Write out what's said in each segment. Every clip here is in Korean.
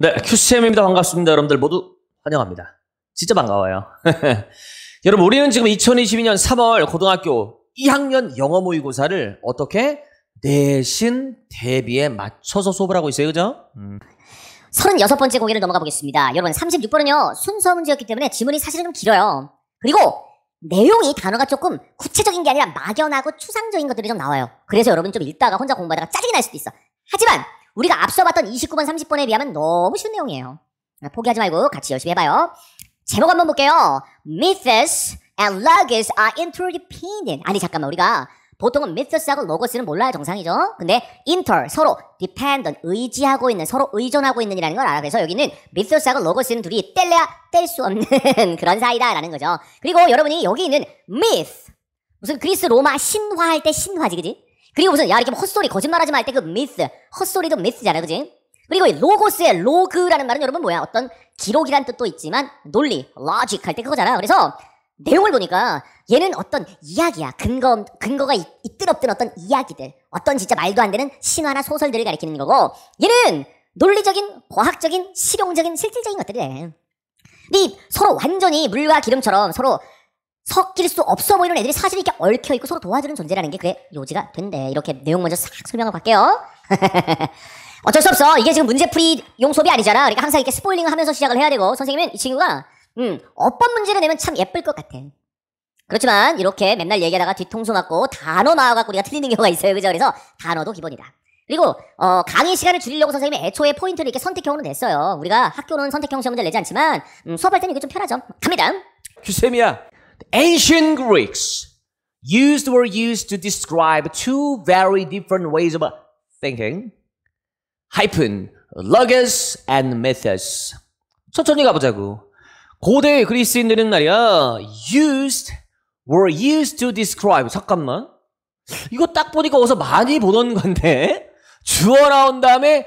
네, QCM입니다. 반갑습니다. 여러분들 모두 환영합니다. 진짜 반가워요. 여러분, 우리는 지금 2022년 3월 고등학교 2학년 영어 모의고사를 어떻게 내신 대비에 맞춰서 수업을 하고 있어요. 그죠? 음. 36번째 공개를 넘어가 보겠습니다. 여러분, 36번은요, 순서 문제였기 때문에 지문이 사실은 좀 길어요. 그리고 내용이 단어가 조금 구체적인 게 아니라 막연하고 추상적인 것들이 좀 나와요. 그래서 여러분 좀 읽다가 혼자 공부하다가 짜증이 날 수도 있어. 하지만 우리가 앞서 봤던 29번, 30번에 비하면 너무 쉬운 내용이에요. 아, 포기하지 말고 같이 열심히 해봐요. 제목 한번 볼게요. Mythos and Logos are interdependent. 아니 잠깐만 우리가 보통은 mythos하고 logos는 몰라야 정상이죠. 근데 inter 서로 dependent 의지하고 있는 서로 의존하고 있는이라는 걸 알아. 그래서 여기는 mythos하고 logos는 둘이 뗄래야 뗄 수 없는 그런 사이다라는 거죠. 그리고 여러분이 여기 있는 myth 무슨 그리스 로마 신화 할때 신화지 그지? 그리고 무슨 야 이렇게 뭐 헛소리 거짓말하지 말 때 그 미스 헛소리도 미스잖아요 그지? 그리고 이 로고스의 로그라는 말은 여러분 뭐야 어떤 기록이란 뜻도 있지만 논리 l 직할 때 그거잖아 그래서 내용을 보니까 얘는 어떤 이야기야 근거 근거가 있, 있든 없든 어떤 이야기들 어떤 진짜 말도 안 되는 신화나 소설들을 가리키는 거고 얘는 논리적인 과학적인 실용적인 실질적인 것들이래 근데 서로 완전히 물과 기름처럼 서로 섞일 수 없어 보이는 애들이 사실 이렇게 얽혀 있고 서로 도와주는 존재라는 게 그게 요지가 된대. 이렇게 내용 먼저 싹 설명하고 갈게요. 어쩔 수 없어. 이게 지금 문제풀이 용섭이 아니잖아. 그러니까 항상 이렇게 스포일링을 하면서 시작을 해야 되고 선생님은 이 친구가 음, 어떤 문제를 내면 참 예쁠 것 같아. 그렇지만 이렇게 맨날 얘기하다가 뒤통수 맞고 단어 나와갖고 우리가 틀리는 경우가 있어요. 그죠? 그래서 단어도 기본이다. 그리고 어, 강의 시간을 줄이려고 선생님이 애초에 포인트를 이렇게 선택형으로 냈어요. 우리가 학교는 선택형 시험 문제를 내지 않지만 음, 수업할 때는 이게 좀 편하죠. 갑니다. 귀쌤이야. ancient Greeks used were used to describe two very different ways of thinking. hyphen, logos and methods. 천천히 가보자고. 고대 그리스인들은 말이야, used, were used to describe. 잠깐만. 이거 딱 보니까 어디서 많이 보던 건데? 주어 나온 다음에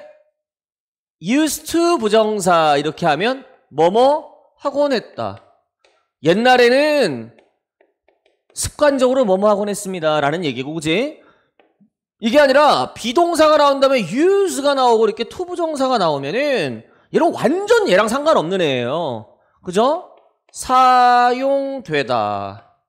used to 부정사 이렇게 하면 뭐 뭐 하곤 했다. 옛날에는 습관적으로 뭐뭐 하곤 했습니다라는 얘기고 그지? 이게 아니라 비동사가 나온 다음에 use가 나오고 이렇게 투부정사가 나오면은 얘는 완전 얘랑 상관없는 애예요. 그죠? 사용되다.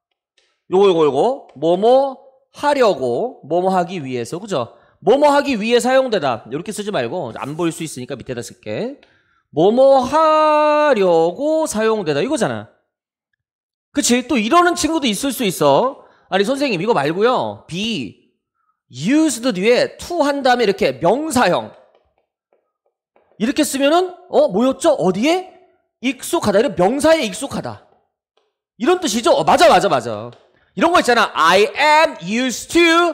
요거 요거 요거 뭐뭐 하려고 뭐뭐 하기 위해서 그죠? 뭐뭐 하기 위해 사용되다. 이렇게 쓰지 말고 안 보일 수 있으니까 밑에다 쓸게. 뭐뭐 하려고 사용되다 이거잖아. 그치? 또 이러는 친구도 있을 수 있어. 아니, 선생님, 이거 말고요. be, used 뒤에 to 한 다음에 이렇게 명사형. 이렇게 쓰면은, 어, 뭐였죠? 어디에? 익숙하다. 이런 명사에 익숙하다. 이런 뜻이죠? 어, 맞아, 맞아, 맞아. 이런 거 있잖아. I am used to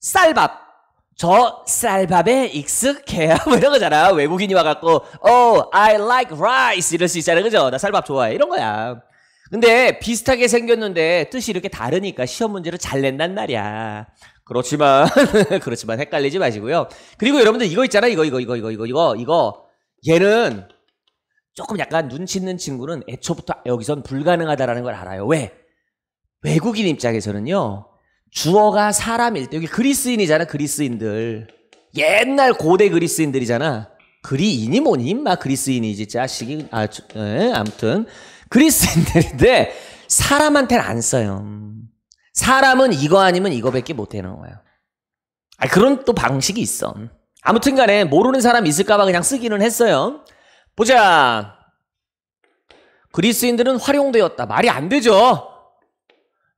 쌀밥. 저 쌀밥에 익숙해요. 뭐 이런 거잖아. 외국인이 와갖고, oh, I like rice. 이럴 수 있잖아. 그죠? 나 쌀밥 좋아해. 이런 거야. 근데 비슷하게 생겼는데 뜻이 이렇게 다르니까 시험 문제를 잘 낸단 말이야. 그렇지만 그렇지만 헷갈리지 마시고요. 그리고 여러분들 이거 있잖아. 이거 이거 이거 이거 이거 이거 이거 얘는 조금 약간 눈치 있는 친구는 애초부터 여기선 불가능하다라는 걸 알아요. 왜? 외국인 입장에서는요. 주어가 사람일 때 여기 그리스인이잖아. 그리스인들. 옛날 고대 그리스인들이잖아. 그리인이 뭐니? 막 그리스인이지 자식이 아 에, 예, 아무튼 그리스인들인데 사람한테는 안 써요. 사람은 이거 아니면 이거밖에 못해놓은 거예요. 아, 그런 또 방식이 있어. 아무튼 간에 모르는 사람 있을까봐 그냥 쓰기는 했어요. 보자. 그리스인들은 활용되었다. 말이 안 되죠.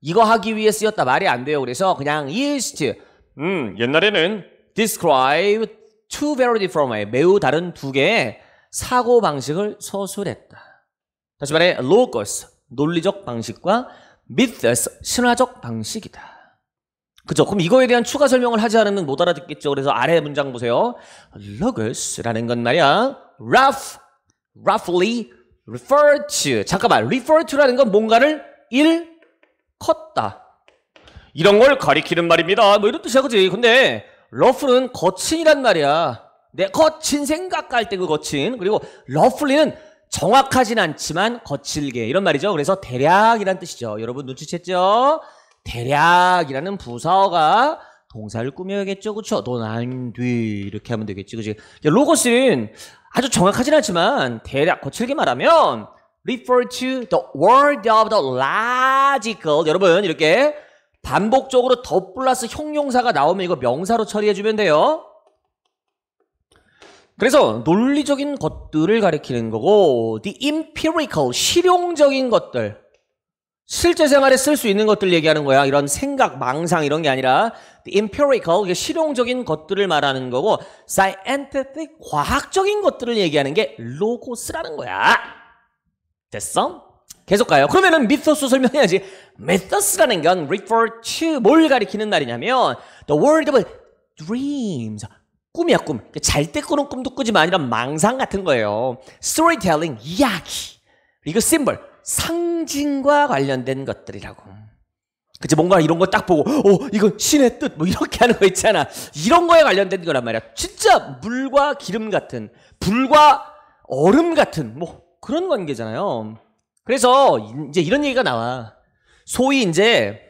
이거 하기 위해 쓰였다. 말이 안 돼요. 그래서 그냥 y is t 음, 옛날에는 describe two very different way. 매우 다른 두 개의 사고 방식을 서술했다. 다시 말해 logos 논리적 방식과 m 미 s 신화적 방식이다. 그죠? 그럼 이거에 대한 추가 설명을 하지 않으면 못 알아듣겠죠. 그래서 아래 문장 보세요. logos라는 건 말이야. rough, roughly refer to. 잠깐만. refer to라는 건 뭔가를 일컸다. 이런 걸 가리키는 말입니다. 뭐 이런 뜻이야, 그지? 근데 rough는 거친이란 말이야. 내 거친 생각할 때 그 거친. 그리고 roughly는 정확하진 않지만 거칠게 이런 말이죠. 그래서 대략이란 뜻이죠. 여러분 눈치챘죠? 대략이라는 부사어가 동사를 꾸며야겠죠. 그렇죠? 돈안뒤 이렇게 하면 되겠지. 그지 로고스는 아주 정확하진 않지만 대략 거칠게 말하면 refer to the world of the logical 여러분 이렇게 반복적으로 더 플러스 형용사가 나오면 이거 명사로 처리해 주면 돼요. 그래서 논리적인 것들을 가리키는 거고 the empirical 실용적인 것들 실제 생활에 쓸 수 있는 것들 얘기하는 거야. 이런 생각, 망상 이런 게 아니라 t h empirical, 이 실용적인 것들을 말하는 거고 scientific, 과학적인 것들을 얘기하는 게 로고스라는 거야. 됐어? 계속 가요. 그러면은 미터스 설명해야지. 미터스라는 건 refer to 뭘 가리키는 날이냐면 the world of dreams, 꿈이야 꿈. 잘 때 꾸는 꿈도 꾸지만 아니라 망상 같은 거예요. 스토리텔링 이야기. 이거 심벌 상징과 관련된 것들이라고. 그치 뭔가 이런 거 딱 보고 어 이건 신의 뜻뭐 이렇게 하는 거 있잖아. 이런 거에 관련된 거란 말이야. 진짜 물과 기름 같은 불과 얼음 같은 뭐 그런 관계잖아요. 그래서 이제 이런 얘기가 나와. 소위 이제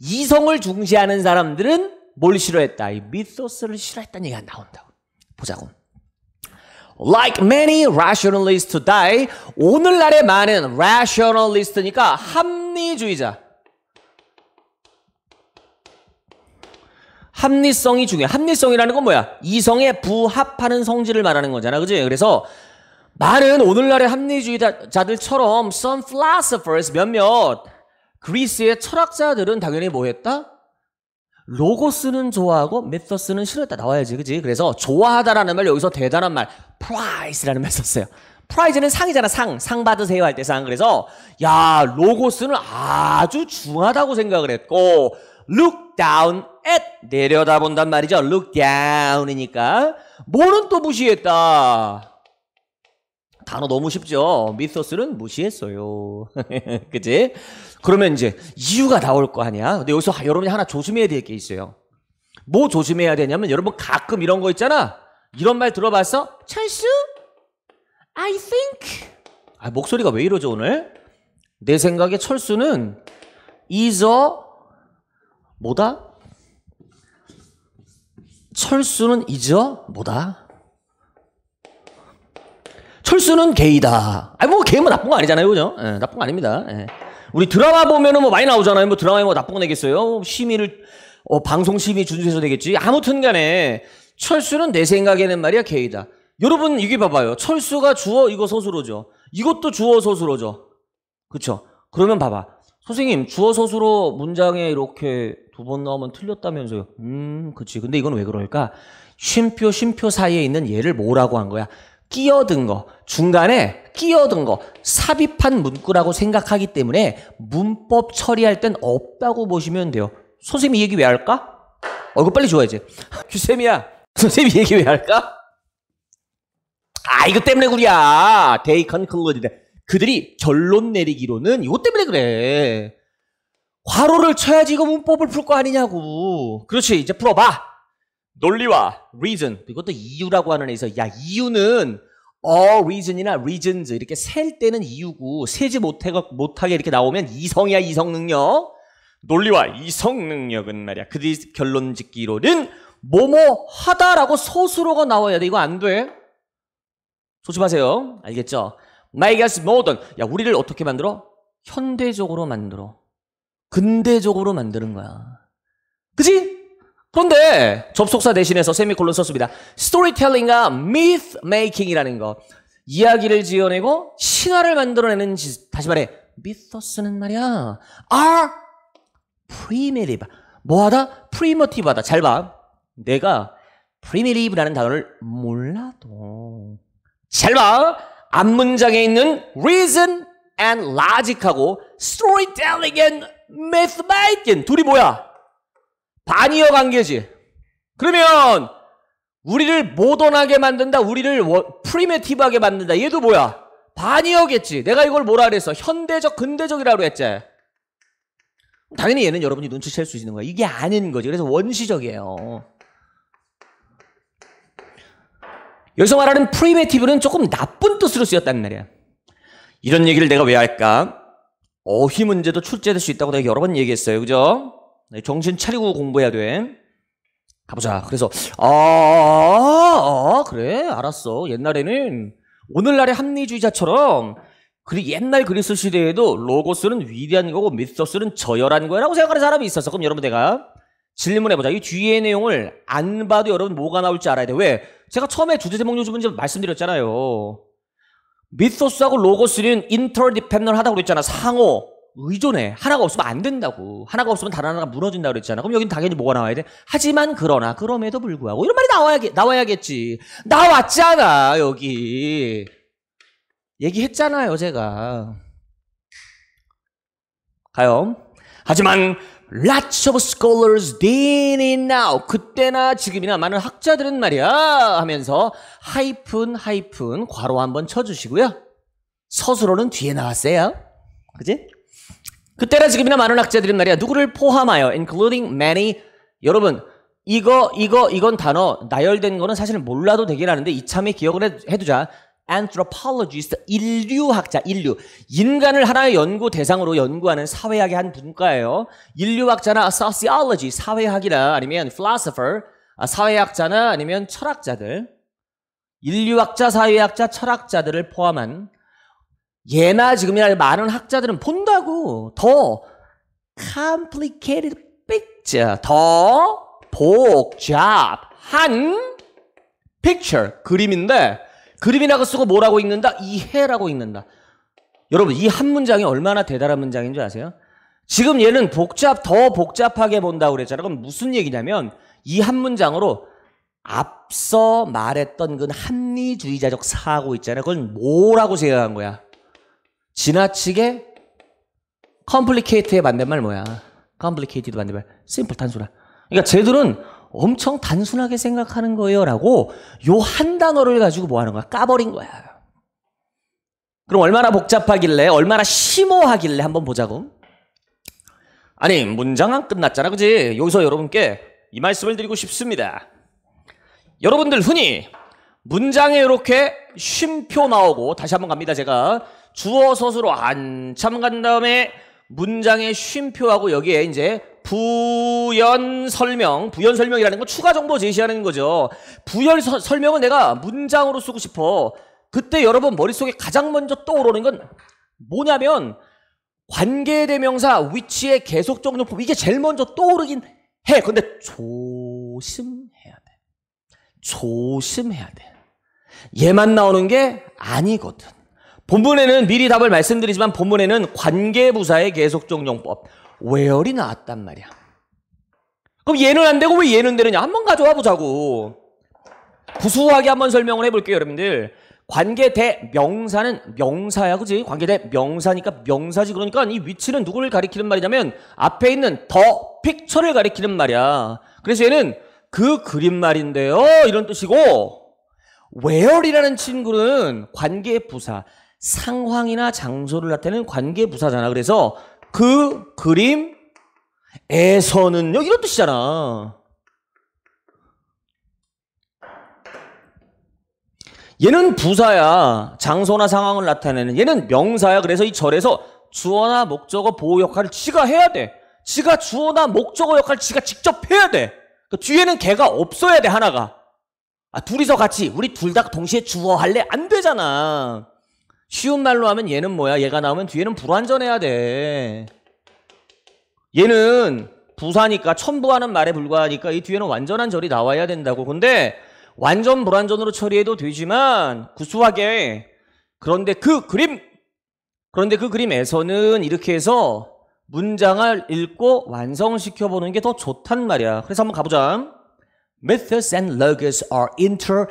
이성을 중시하는 사람들은 뭘 싫어했다? 이 미소스를 싫어했다는 얘기가 나온다고. 보자고. Like many rationalists today, 오늘날의 많은 rationalist니까 합리주의자. 합리성이 중요해. 합리성이라는 건 뭐야? 이성에 부합하는 성질을 말하는 거잖아. 그지? 그래서 많은 오늘날의 합리주의자들처럼 some philosophers 몇몇 그리스의 철학자들은 당연히 뭐 했다? 로고스는 좋아하고 메소스는 싫었다 나와야지 그지 그래서 좋아하다라는 말 여기서 대단한 말 프라이스라는 말 썼어요 프라이즈는 상이잖아 상상 받으세요 할 때상 그래서 야 로고스는 아주 중하다고 생각을 했고 look down at 내려다본단 말이죠 look down이니까 뭐는 또 무시했다 단어 너무 쉽죠 미소스는 무시했어요 그지 그러면 이제 이유가 나올 거 아니야. 근데 여기서 여러분이 하나 조심해야 될 게 있어요. 뭐 조심해야 되냐면 여러분 가끔 이런 거 있잖아. 이런 말 들어봤어? 철수 I think. 아, 목소리가 왜 이러죠, 오늘? 내 생각에 철수는 is a 뭐다? 철수는 is a 뭐다? 철수는 게이다. 아니, 뭐, 게이면 나쁜 거 아니잖아요, 그죠? 예, 나쁜 거 아닙니다. 예. 우리 드라마 보면은 뭐 많이 나오잖아요. 뭐 드라마에 뭐 나쁜 거 내겠어요? 심의를 어, 방송 심의 준수해서 되겠지. 아무튼간에 철수는 내 생각에는 말이야 개이다. 여러분 이게 봐봐요. 철수가 주어 이거 서술어죠. 이것도 주어 서술어죠. 그쵸 그러면 봐봐. 선생님 주어 서술어 문장에 이렇게 두 번 나오면 틀렸다면서요. 음, 그치. 근데 이건 왜 그럴까? 쉼표, 쉼표 사이에 있는 얘를 뭐라고 한 거야? 끼어든 거, 중간에 끼어든 거, 삽입한 문구라고 생각하기 때문에 문법 처리할 땐 없다고 보시면 돼요. 선생님이 얘기 왜 할까? 얼굴 어, 빨리 좋아야지 규쌤이야, 선생님이 얘기 왜 할까? 아, 이거 때문에 그리야. 데이 컨클 c 드 그들이 결론 내리기로는 이것 때문에 그래. 괄호를 쳐야지 이거 문법을 풀 거 아니냐고. 그렇지, 이제 풀어봐. 논리와 reason 이것도 이유라고 하는 애에서 야 이유는 all reason이나 reasons 이렇게 셀 때는 이유고 세지 못해 못하게 이렇게 나오면 이성이야 이성 능력 논리와 이성 능력은 말이야 그들이 결론 짓기로는 뭐뭐 하다라고 소수로가 나와야 돼 이거 안돼 조심하세요 알겠죠? m y g u e s s modern 야 우리를 어떻게 만들어? 현대적으로 만들어 근대적으로 만드는 거야 그지? 그런데 접속사 대신해서 세미콜론 썼습니다. 스토리텔링과 미스 메이킹이라는 거. 이야기를 지어내고 신화를 만들어내는 짓. 다시 말해 미터스는 말이야. are primitive. 뭐하다? primitive하다. 잘 봐. 내가 primitive라는 단어를 몰라도 잘 봐. 앞문장에 있는 reason and logic하고 storytelling and myth making 둘이 뭐야? 반이어 관계지. 그러면 우리를 모던하게 만든다. 우리를 프리메티브하게 만든다. 얘도 뭐야? 반이어겠지. 내가 이걸 뭐라 그랬어? 현대적, 근대적이라고 했지. 당연히 얘는 여러분이 눈치챌 수 있는 거야. 이게 아닌 거지. 그래서 원시적이에요. 여기서 말하는 프리메티브는 조금 나쁜 뜻으로 쓰였단 말이야. 이런 얘기를 내가 왜 할까? 어휘 문제도 출제될 수 있다고 내가 여러 번 얘기했어요. 그죠? 네, 정신 차리고 공부해야 돼. 가보자. 그래서 아, 아, 아 그래 알았어. 옛날에는 오늘날의 합리주의자처럼 그리 고 옛날 그리스 시대에도 로고스는 위대한 거고 미스터스는 저열한 거라고 생각하는 사람이 있었어. 그럼 여러분 내가 질문해보자. 이 뒤에 내용을 안 봐도 여러분 뭐가 나올지 알아야 돼. 왜? 제가 처음에 주제 제목 요즘 문제 말씀드렸잖아요. 미소스하고 로고스는 인터디펜널 하다고 그랬잖아. 상호. 의존해. 하나가 없으면 안 된다고. 하나가 없으면 다른 하나가 무너진다 고 그랬잖아. 그럼 여긴 당연히 뭐가 나와야 돼? 하지만 그러나 그럼에도 불구하고 이런 말이 나와야 나와야겠지. 나왔잖아 여기. 얘기했잖아요 제가. 가요. 하지만 Lots of scholars then and now 그때나 지금이나 많은 학자들은 말이야 하면서 하이픈 하이픈 괄호 한번 쳐주시고요. 서술어는 뒤에 나왔어요. 그지? 그때나 지금이나 많은 학자들은 말이야 누구를 포함하여 including many 여러분 이거 이거 이건 단어 나열된 거는 사실 몰라도 되긴 하는데 이참에 기억을 해, 해두자 anthropologist 인류학자 인류 인간을 하나의 연구 대상으로 연구하는 사회학의 한 분과예요 인류학자나 sociology 사회학이나 아니면 philosopher 아, 사회학자나 아니면 철학자들 인류학자 사회학자 철학자들을 포함한 예나 지금이나 많은 학자들은 본다고 더 complicated picture 더 복잡한 picture 그림인데 그림이라고 쓰고 뭐라고 읽는다? 이해라고 읽는다. 여러분 이 한 문장이 얼마나 대단한 문장인 줄 아세요? 지금 얘는 복잡 더 복잡하게 본다고 그랬잖아요. 그럼 무슨 얘기냐면 이 한 문장으로 앞서 말했던 그 합리주의자적 사고 있잖아요. 그건 뭐라고 생각한 거야? 지나치게 컴플리케이트의 반대말 뭐야? 컴플리케이티드 반대말 심플 단순한. 그러니까 쟤들은 엄청 단순하게 생각하는 거예요라고 요 한 단어를 가지고 뭐 하는 거야? 까버린 거야. 그럼 얼마나 복잡하길래 얼마나 심오하길래 한번 보자고. 아니 문장 안 끝났잖아 그지? 여기서 여러분께 이 말씀을 드리고 싶습니다. 여러분들 흔히 문장에 이렇게 쉼표 나오고 다시 한번 갑니다 제가 주어 서술어 한참 간 다음에 문장에 쉼표하고 여기에 이제 부연 설명, 부연 설명이라는 건 추가 정보 제시하는 거죠. 부연 서, 설명은 내가 문장으로 쓰고 싶어. 그때 여러분 머릿속에 가장 먼저 떠오르는 건 뭐냐면 관계대명사 위치의 계속적 용법 이게 제일 먼저 떠오르긴 해. 근데 조심해야 돼. 조심해야 돼. 얘만 나오는 게 아니거든. 본문에는 미리 답을 말씀드리지만 본문에는 관계부사의 계속적용법 where이 나왔단 말이야. 그럼 얘는 안 되고 왜 얘는 되느냐? 한번 가져와 보자고. 구수하게 한번 설명을 해볼게요, 여러분들. 관계 대 명사는 명사야, 그지? 관계 대 명사니까 명사지. 그러니까 이 위치는 누구를 가리키는 말이냐면 앞에 있는 더 픽처를 가리키는 말이야. 그래서 얘는 그 그림 말인데요. 이런 뜻이고, where이라는 친구는 관계 부사. 상황이나 장소를 나타내는 관계부사잖아. 그래서 그 그림에서는 여기 이런 뜻이잖아. 얘는 부사야. 장소나 상황을 나타내는. 얘는 명사야. 그래서 이 절에서 주어나 목적어 보호 역할을 지가 해야 돼. 지가 주어나 목적어 역할을 지가 직접 해야 돼. 그 뒤에는 걔가 없어야 돼, 하나가. 아, 둘이서 같이, 우리 둘 다 동시에 주어할래? 안 되잖아. 쉬운 말로 하면 얘는 뭐야? 얘가 나오면 뒤에는 불완전해야 돼. 얘는 부사니까 첨부하는 말에 불과하니까 이 뒤에는 완전한 절이 나와야 된다고. 근데 완전 불완전으로 처리해도 되지만 구수하게 그런데 그 그림 그런데 그 그림에서는 이렇게 해서 문장을 읽고 완성시켜보는 게 더 좋단 말이야. 그래서 한번 가보자. Methods and logs are inter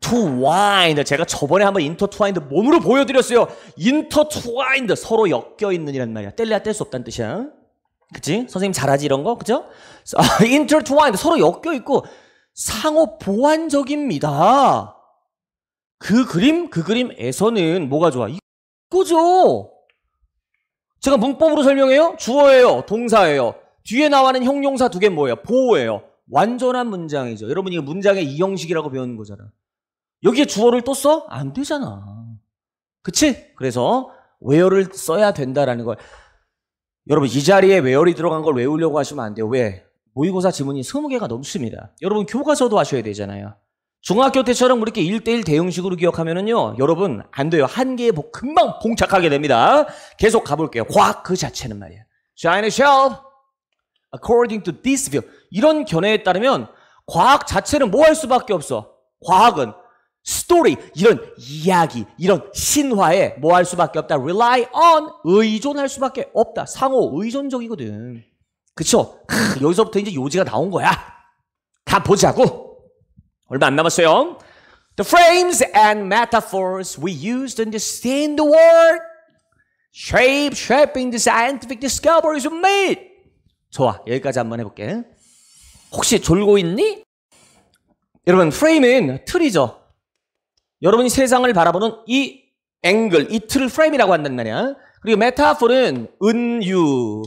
intertwined. 제가 저번에 한번 intertwined 몸으로 보여드렸어요. intertwined. 서로 엮여 있는 이란 말이야. 뗄래야 뗄 수 없다는 뜻이야. 그치? 선생님 잘하지 이런 거? 그죠? intertwined. 서로 엮여 있고 상호 보완적입니다. 그 그림, 그 그림에서는 뭐가 좋아? 이거죠. 제가 문법으로 설명해요? 주어예요. 동사예요. 뒤에 나와는 형용사 두 개 뭐예요? 보호예요. 완전한 문장이죠. 여러분이 문장의 이형식이라고 배우는 거잖아. 여기에 주어를 또 써? 안 되잖아. 그치? 그래서 where를 써야 된다라는 걸 여러분 이 자리에 where이 들어간 걸 외우려고 하시면 안 돼요. 왜? 모의고사 지문이 20개가 넘습니다. 여러분 교과서도 아셔야 되잖아요. 중학교 때처럼 그렇게 1대1 대응식으로 기억하면은요, 여러분, 안 돼요. 한 개에 금방 봉착하게 됩니다. 계속 가볼게요. 과학 그 자체는 말이야. China shall, according to this view. 이런 견해에 따르면, 과학 자체는 뭐 할 수밖에 없어. 과학은 스토리, 이런 이야기, 이런 신화에 뭐 할 수밖에 없다. rely on, 의존할 수밖에 없다. 상호 의존적이거든. 그쵸? 크, 여기서부터 이제 요지가 나온 거야. 다 보자고. 얼마 안 남았어요. The frames and metaphors we used to understand the world shape shaping the scientific discoveries we made. 좋아. 여기까지 한번 해볼게. 혹시 졸고 있니? 여러분, 프레임은 틀이죠. 여러분이 세상을 바라보는 이 앵글, 이틀 프레임이라고 한단 말이야. 그리고 메타포는 은유.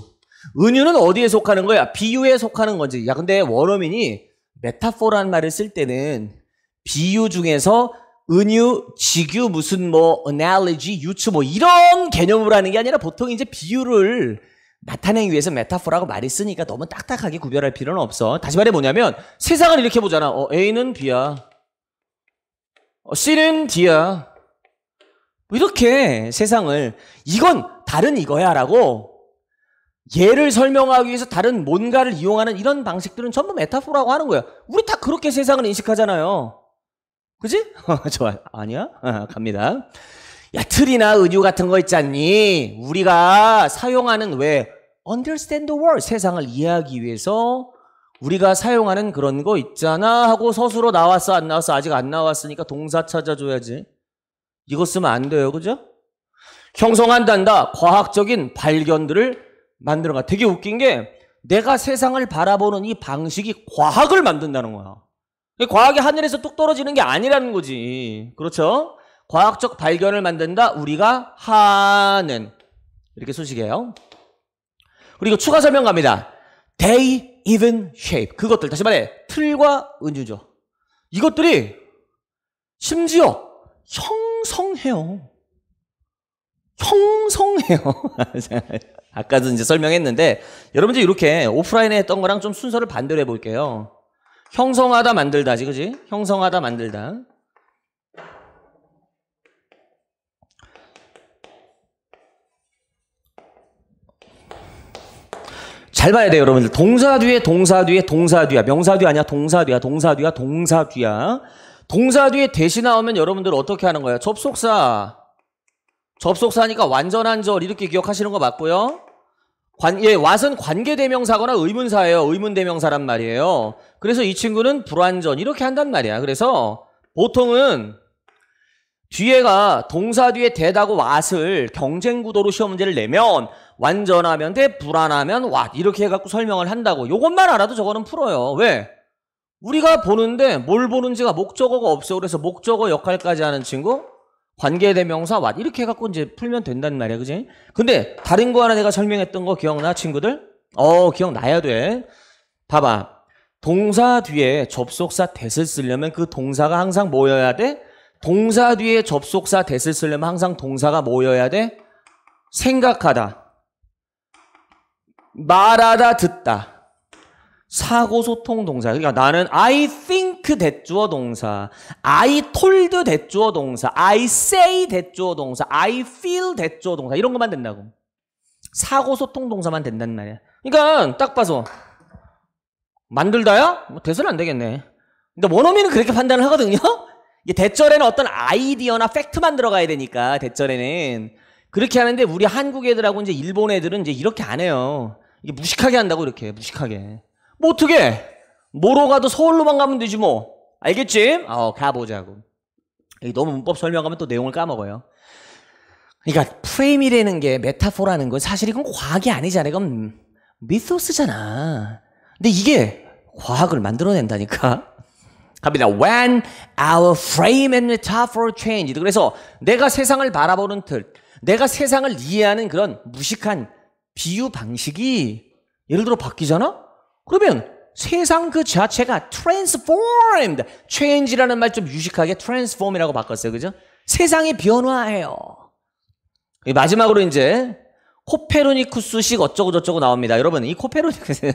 은유는 어디에 속하는 거야? 비유에 속하는 거지. 야, 근데 원어민이 메타포라는 말을 쓸 때는 비유 중에서 은유, 직유, 무슨 뭐, analogy, 유추 뭐 이런 개념으로 하는 게 아니라 보통 이제 비유를 나타내기 위해서 메타포라고 말이 쓰니까 너무 딱딱하게 구별할 필요는 없어. 다시 말해 뭐냐면 세상을 이렇게 보잖아. 어, A는 B야. C는 어, D야. 뭐 이렇게 세상을 이건 다른 이거야 라고 얘를 설명하기 위해서 다른 뭔가를 이용하는 이런 방식들은 전부 메타포라고 하는 거야. 우리 다 그렇게 세상을 인식하잖아요. 그지? 좋아. 아니야? 아, 갑니다. 야, 틀이나 은유 같은 거 있잖니? 우리가 사용하는 왜? understand the world. 세상을 이해하기 위해서 우리가 사용하는 그런 거 있잖아 하고 서술어 나왔어 안 나왔어 아직 안 나왔으니까 동사 찾아줘야지. 이거 쓰면 안 돼요. 그죠? 형성한단다. 과학적인 발견들을 만들어가. 되게 웃긴 게 내가 세상을 바라보는 이 방식이 과학을 만든다는 거야. 과학이 하늘에서 뚝 떨어지는 게 아니라는 거지. 그렇죠? 과학적 발견을 만든다. 우리가 하는 이렇게 소식이에요 그리고 추가 설명 갑니다. t h even shape. 그것들. 다시 말해, 틀과 은유죠. 이것들이 심지어 형성해요. 형성해요. 아까도 이제 설명했는데, 여러분들 이렇게 오프라인에 했던 거랑 좀 순서를 반대로 해볼게요. 형성하다 만들다지, 그지? 형성하다 만들다. 잘 봐야 돼요, 여러분들. 동사 뒤에 동사 뒤에 동사 뒤야. 명사 뒤 아니야. 동사 뒤야. 동사 뒤야. 동사 뒤야. 동사 뒤에 대시 나오면 여러분들 어떻게 하는 거예요? 접속사. 접속사니까 완전한 절 이렇게 기억하시는 거 맞고요. 관, 예, 왓은 관계대명사거나 의문사예요. 의문대명사란 말이에요. 그래서 이 친구는 불완전 이렇게 한단 말이야. 그래서 보통은 뒤에가 동사 뒤에 대다고 왓을 경쟁구도로 시험 문제를 내면 완전하면 돼, 불안하면 와 이렇게 해갖고 설명을 한다고. 요것만 알아도 저거는 풀어요. 왜? 우리가 보는데 뭘 보는지가 목적어가 없어. 그래서 목적어 역할까지 하는 친구 관계대명사 와 이렇게 해갖고 이제 풀면 된단 말이야 그지 근데 다른 거 하나 내가 설명했던 거 기억나 친구들 어 기억나야 돼 봐봐 동사 뒤에 접속사 대을 쓰려면 그 동사가 항상 모여야 돼 동사 뒤에 접속사 대을 쓰려면 항상 동사가 모여야 돼 생각하다 말하다 듣다. 사고소통 동사. 그러니까 나는 I think 대주어 동사, I told 대주어 동사, I say 대주어 동사, I feel 대주어 동사 이런 것만 된다고. 사고소통 동사만 된단 말이야. 그러니까 딱 봐서 만들다야? 뭐 대서는 안 되겠네. 근데 원어민은 그렇게 판단을 하거든요. 이게 대절에는 어떤 아이디어나 팩트만 들어가야 되니까 대절에는 그렇게 하는데 우리 한국 애들하고 이제 일본 애들은 이제 이렇게 안 해요. 이게 무식하게 한다고 이렇게 무식하게. 뭐 어떻게? 뭐로 가도 서울로만 가면 되지 뭐. 알겠지? 아, 어, 가보자고. 너무 문법 설명하면 또 내용을 까먹어요. 그러니까 프레임이라는 게 메타포라는 건 사실 이건 과학이 아니잖아요. 이건 미소스잖아. 근데 이게 과학을 만들어낸다니까. 갑니다. When our frame and metaphor c h a n g e 그래서 내가 세상을 바라보는 틀, 내가 세상을 이해하는 그런 무식한 비유 방식이 예를 들어 바뀌잖아? 그러면 세상 그 자체가 transformed, change라는 말 좀 유식하게 transform이라고 바꿨어요. 그죠? 세상이 변화해요. 마지막으로 이제 코페르니쿠스식 어쩌고저쩌고 나옵니다. 여러분, 이 코페르니쿠스,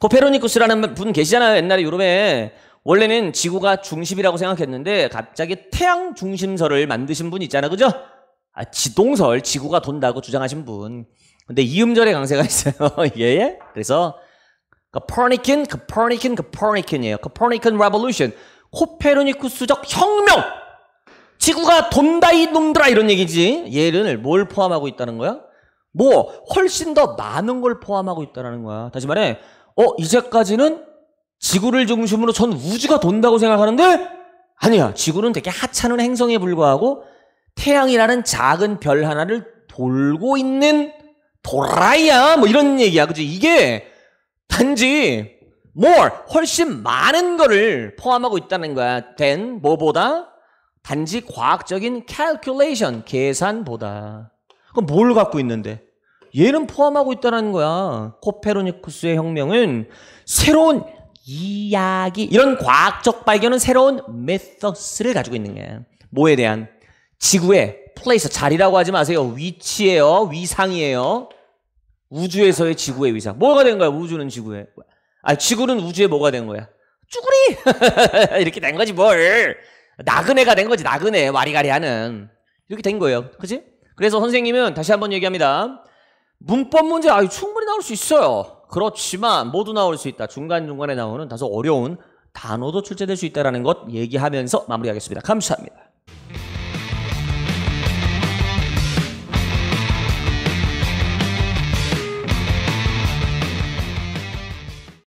코페르니쿠스라는 분 계시잖아요. 옛날에 유럽에. 원래는 지구가 중심이라고 생각했는데 갑자기 태양 중심설을 만드신 분 있잖아요. 그죠? 아, 지동설, 지구가 돈다고 주장하신 분. 근데 이음절의 강세가 있어요. 예, 예. 그래서 c 퍼니킨 r 퍼니킨 a 퍼니킨이에요 c 퍼니킨 r n i 션 코페르니쿠스 적 혁명! 지구가 돈다 이놈들아 이런 얘기지. 얘를 뭘 포함하고 있다는 거야? 뭐 훨씬 더 많은 걸 포함하고 있다는 거야. 다시 말해 어 이제까지는 지구를 중심으로 전 우주가 돈다고 생각하는데 아니야 지구는 되게 하찮은 행성에 불과하고 태양이라는 작은 별 하나를 돌고 있는 도라이야 뭐 이런 얘기야 그지 이게 단지 more 훨씬 많은 거를 포함하고 있다는 거야 t 뭐보다 단지 과학적인 calculation 계산보다 그럼 뭘 갖고 있는데 얘는 포함하고 있다는 거야 코페르니쿠스의 혁명은 새로운 이야기 이런 과학적 발견은 새로운 메서스를 가지고 있는 거야 뭐에 대한 지구의 플레이스 자리라고 하지 마세요. 위치예요. 위상이에요. 우주에서의 지구의 위상. 뭐가 된 거야? 우주는 지구에. 아, 지구는 우주에 뭐가 된 거야? 쭈구리! 이렇게 된 거지 뭘. 나그네가 된 거지. 나그네. 와리가리 하는. 이렇게 된 거예요. 그지 그래서 선생님은 다시 한 번 얘기합니다. 문법 문제 아유 충분히 나올 수 있어요. 그렇지만 모두 나올 수 있다. 중간중간에 나오는 다소 어려운 단어도 출제될 수있다는것 얘기하면서 마무리하겠습니다. 감사합니다.